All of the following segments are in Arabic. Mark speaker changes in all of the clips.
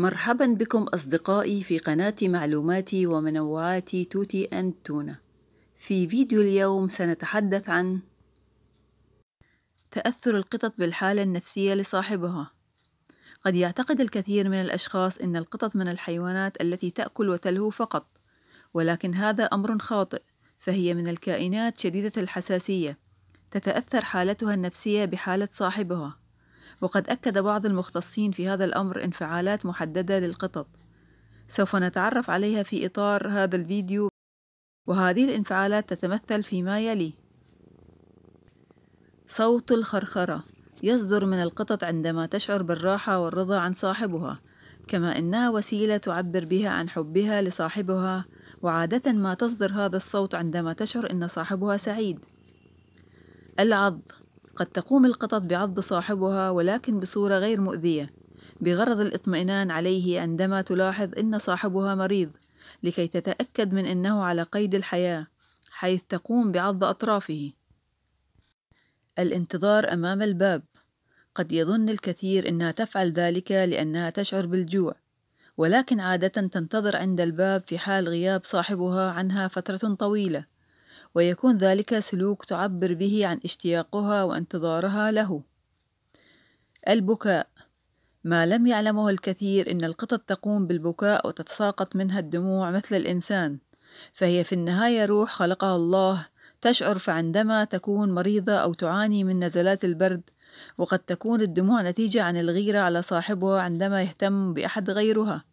Speaker 1: مرحبا بكم أصدقائي في قناة معلوماتي ومنوعات توتي أند تونا في فيديو اليوم سنتحدث عن تأثر القطط بالحالة النفسية لصاحبها قد يعتقد الكثير من الأشخاص أن القطط من الحيوانات التي تأكل وتلهو فقط ولكن هذا أمر خاطئ فهي من الكائنات شديدة الحساسية تتأثر حالتها النفسية بحالة صاحبها وقد أكد بعض المختصين في هذا الأمر انفعالات محددة للقطط سوف نتعرف عليها في إطار هذا الفيديو وهذه الانفعالات تتمثل فيما يلي صوت الخرخرة يصدر من القطط عندما تشعر بالراحة والرضا عن صاحبها كما إنها وسيلة تعبر بها عن حبها لصاحبها وعادة ما تصدر هذا الصوت عندما تشعر أن صاحبها سعيد العض قد تقوم القطط بعض صاحبها ولكن بصورة غير مؤذية بغرض الاطمئنان عليه عندما تلاحظ أن صاحبها مريض لكي تتأكد من أنه على قيد الحياة حيث تقوم بعض أطرافه الانتظار أمام الباب قد يظن الكثير أنها تفعل ذلك لأنها تشعر بالجوع ولكن عادة تنتظر عند الباب في حال غياب صاحبها عنها فترة طويلة ويكون ذلك سلوك تعبر به عن اشتياقها وانتظارها له البكاء ما لم يعلمه الكثير ان القطط تقوم بالبكاء وتتساقط منها الدموع مثل الانسان فهي في النهايه روح خلقها الله تشعر فعندما تكون مريضه او تعاني من نزلات البرد وقد تكون الدموع نتيجه عن الغيره على صاحبها عندما يهتم باحد غيرها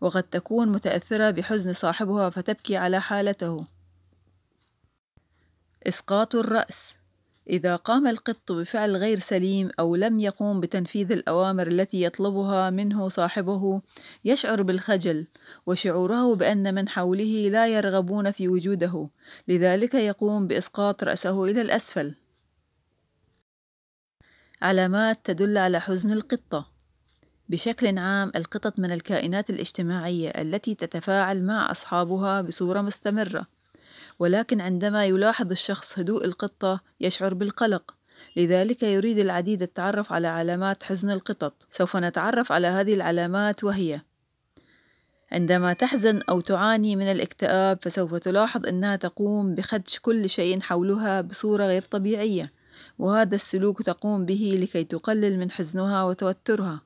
Speaker 1: وقد تكون متاثره بحزن صاحبها فتبكي على حالته إسقاط الرأس إذا قام القط بفعل غير سليم أو لم يقوم بتنفيذ الأوامر التي يطلبها منه صاحبه يشعر بالخجل وشعوره بأن من حوله لا يرغبون في وجوده لذلك يقوم بإسقاط رأسه إلى الأسفل علامات تدل على حزن القطة بشكل عام القطط من الكائنات الاجتماعية التي تتفاعل مع أصحابها بصورة مستمرة ولكن عندما يلاحظ الشخص هدوء القطة يشعر بالقلق لذلك يريد العديد التعرف على علامات حزن القطط سوف نتعرف على هذه العلامات وهي عندما تحزن أو تعاني من الاكتئاب فسوف تلاحظ أنها تقوم بخدش كل شيء حولها بصورة غير طبيعية وهذا السلوك تقوم به لكي تقلل من حزنها وتوترها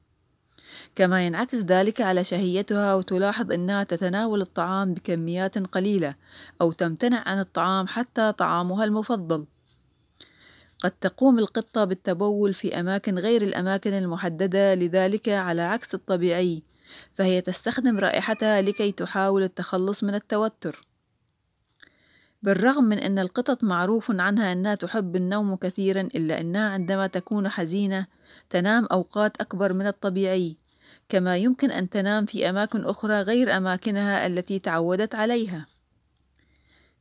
Speaker 1: كما ينعكس ذلك على شهيتها وتلاحظ أنها تتناول الطعام بكميات قليلة أو تمتنع عن الطعام حتى طعامها المفضل قد تقوم القطة بالتبول في أماكن غير الأماكن المحددة لذلك على عكس الطبيعي فهي تستخدم رائحتها لكي تحاول التخلص من التوتر بالرغم من أن القطط معروف عنها أنها تحب النوم كثيرا إلا أنها عندما تكون حزينة تنام أوقات أكبر من الطبيعي كما يمكن أن تنام في أماكن أخرى غير أماكنها التي تعودت عليها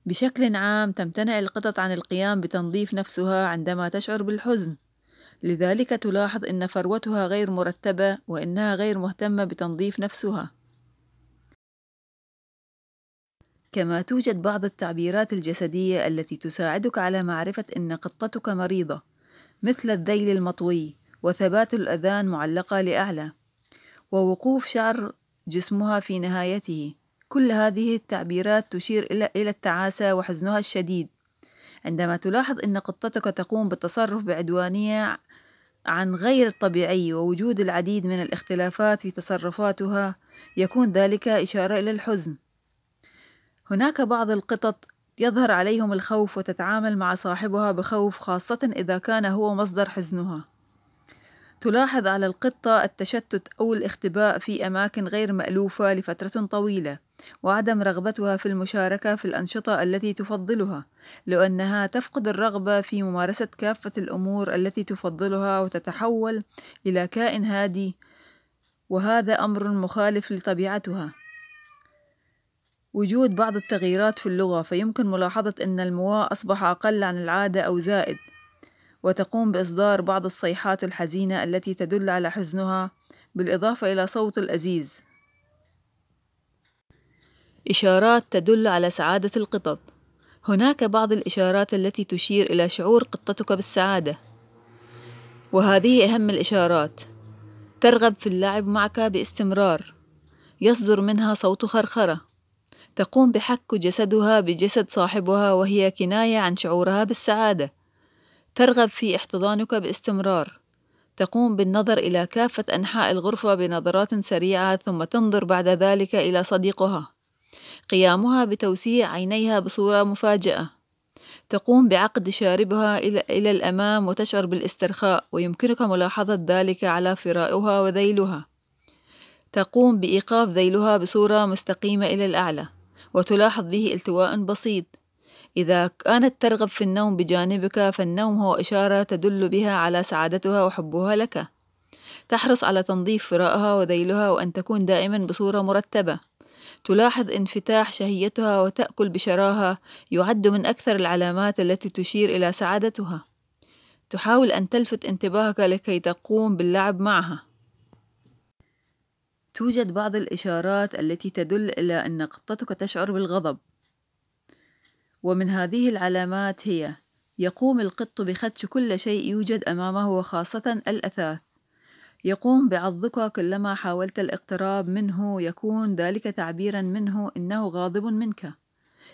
Speaker 1: بشكل عام تمتنع القطط عن القيام بتنظيف نفسها عندما تشعر بالحزن لذلك تلاحظ أن فروتها غير مرتبة وأنها غير مهتمة بتنظيف نفسها كما توجد بعض التعبيرات الجسدية التي تساعدك على معرفة أن قطتك مريضة مثل الذيل المطوي وثبات الأذان معلقة لأعلى ووقوف شعر جسمها في نهايته كل هذه التعبيرات تشير إلى التعاسة وحزنها الشديد عندما تلاحظ أن قطتك تقوم بالتصرف بعدوانية عن غير الطبيعي ووجود العديد من الاختلافات في تصرفاتها يكون ذلك إشارة إلى الحزن هناك بعض القطط يظهر عليهم الخوف وتتعامل مع صاحبها بخوف خاصة إذا كان هو مصدر حزنها تلاحظ على القطة التشتت أو الاختباء في أماكن غير مألوفة لفترة طويلة، وعدم رغبتها في المشاركة في الأنشطة التي تفضلها، لأنها تفقد الرغبة في ممارسة كافة الأمور التي تفضلها وتتحول إلى كائن هادي، وهذا أمر مخالف لطبيعتها. وجود بعض التغييرات في اللغة فيمكن ملاحظة أن المواء أصبح أقل عن العادة أو زائد وتقوم بإصدار بعض الصيحات الحزينة التي تدل على حزنها بالإضافة إلى صوت الأزيز إشارات تدل على سعادة القطط هناك بعض الإشارات التي تشير إلى شعور قطتك بالسعادة وهذه أهم الإشارات ترغب في اللعب معك باستمرار يصدر منها صوت خرخرة تقوم بحك جسدها بجسد صاحبها وهي كناية عن شعورها بالسعادة ترغب في احتضانك باستمرار تقوم بالنظر إلى كافة أنحاء الغرفة بنظرات سريعة ثم تنظر بعد ذلك إلى صديقها قيامها بتوسيع عينيها بصورة مفاجئة تقوم بعقد شاربها إلى الأمام وتشعر بالاسترخاء ويمكنك ملاحظة ذلك على فرائها وذيلها تقوم بإيقاف ذيلها بصورة مستقيمة إلى الأعلى وتلاحظ به التواء بسيط إذا كانت ترغب في النوم بجانبك فالنوم هو إشارة تدل بها على سعادتها وحبها لك تحرص على تنظيف فراءها وذيلها وأن تكون دائما بصورة مرتبة تلاحظ انفتاح شهيتها وتأكل بشراهة يعد من أكثر العلامات التي تشير إلى سعادتها تحاول أن تلفت انتباهك لكي تقوم باللعب معها توجد بعض الإشارات التي تدل إلى أن قطتك تشعر بالغضب ومن هذه العلامات هي يقوم القط بخدش كل شيء يوجد أمامه وخاصة الأثاث يقوم بعضك كلما حاولت الاقتراب منه يكون ذلك تعبيرا منه إنه غاضب منك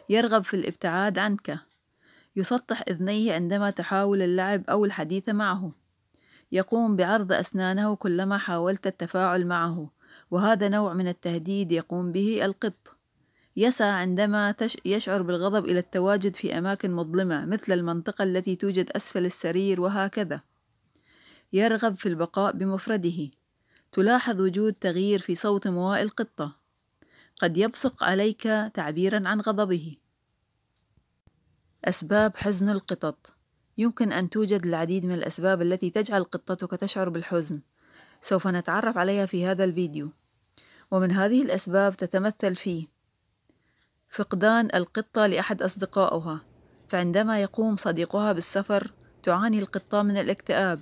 Speaker 1: يرغب في الابتعاد عنك يسطح إذنيه عندما تحاول اللعب أو الحديث معه يقوم بعرض أسنانه كلما حاولت التفاعل معه وهذا نوع من التهديد يقوم به القط يسعى عندما يشعر بالغضب إلى التواجد في أماكن مظلمة مثل المنطقة التي توجد أسفل السرير وهكذا يرغب في البقاء بمفرده تلاحظ وجود تغيير في صوت مواء القطة قد يبصق عليك تعبيرا عن غضبه أسباب حزن القطط يمكن أن توجد العديد من الأسباب التي تجعل قطتك تشعر بالحزن سوف نتعرف عليها في هذا الفيديو ومن هذه الأسباب تتمثل في فقدان القطة لأحد أصدقائها فعندما يقوم صديقها بالسفر تعاني القطة من الاكتئاب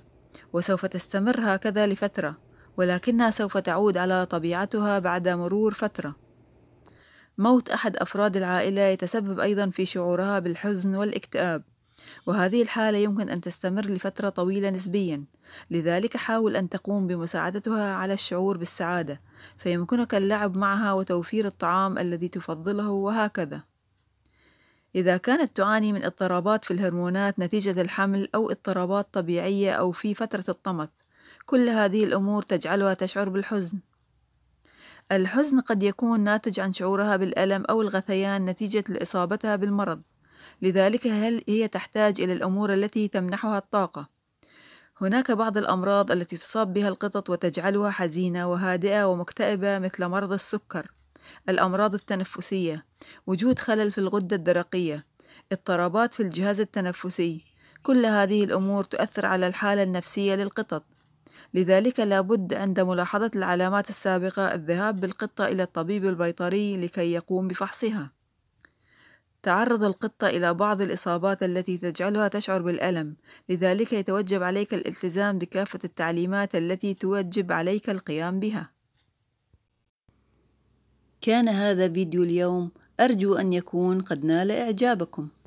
Speaker 1: وسوف تستمر هكذا لفترة ولكنها سوف تعود على طبيعتها بعد مرور فترة موت أحد أفراد العائلة يتسبب أيضا في شعورها بالحزن والاكتئاب وهذه الحالة يمكن أن تستمر لفترة طويلة نسبيا لذلك حاول أن تقوم بمساعدتها على الشعور بالسعادة فيمكنك اللعب معها وتوفير الطعام الذي تفضله وهكذا إذا كانت تعاني من اضطرابات في الهرمونات نتيجة الحمل أو اضطرابات طبيعية أو في فترة الطمث كل هذه الأمور تجعلها تشعر بالحزن الحزن قد يكون ناتج عن شعورها بالألم أو الغثيان نتيجة لإصابتها بالمرض لذلك هل هي تحتاج إلى الأمور التي تمنحها الطاقة هناك بعض الأمراض التي تصاب بها القطط وتجعلها حزينة وهادئة ومكتئبة مثل مرض السكر الأمراض التنفسية وجود خلل في الغدة الدرقية اضطرابات في الجهاز التنفسي كل هذه الأمور تؤثر على الحالة النفسية للقطط لذلك لابد عند ملاحظة العلامات السابقة الذهاب بالقطة إلى الطبيب البيطري لكي يقوم بفحصها تعرض القطة إلى بعض الإصابات التي تجعلها تشعر بالألم، لذلك يتوجب عليك الالتزام بكافة التعليمات التي توجب عليك القيام بها. كان هذا فيديو اليوم، أرجو أن يكون قد نال إعجابكم.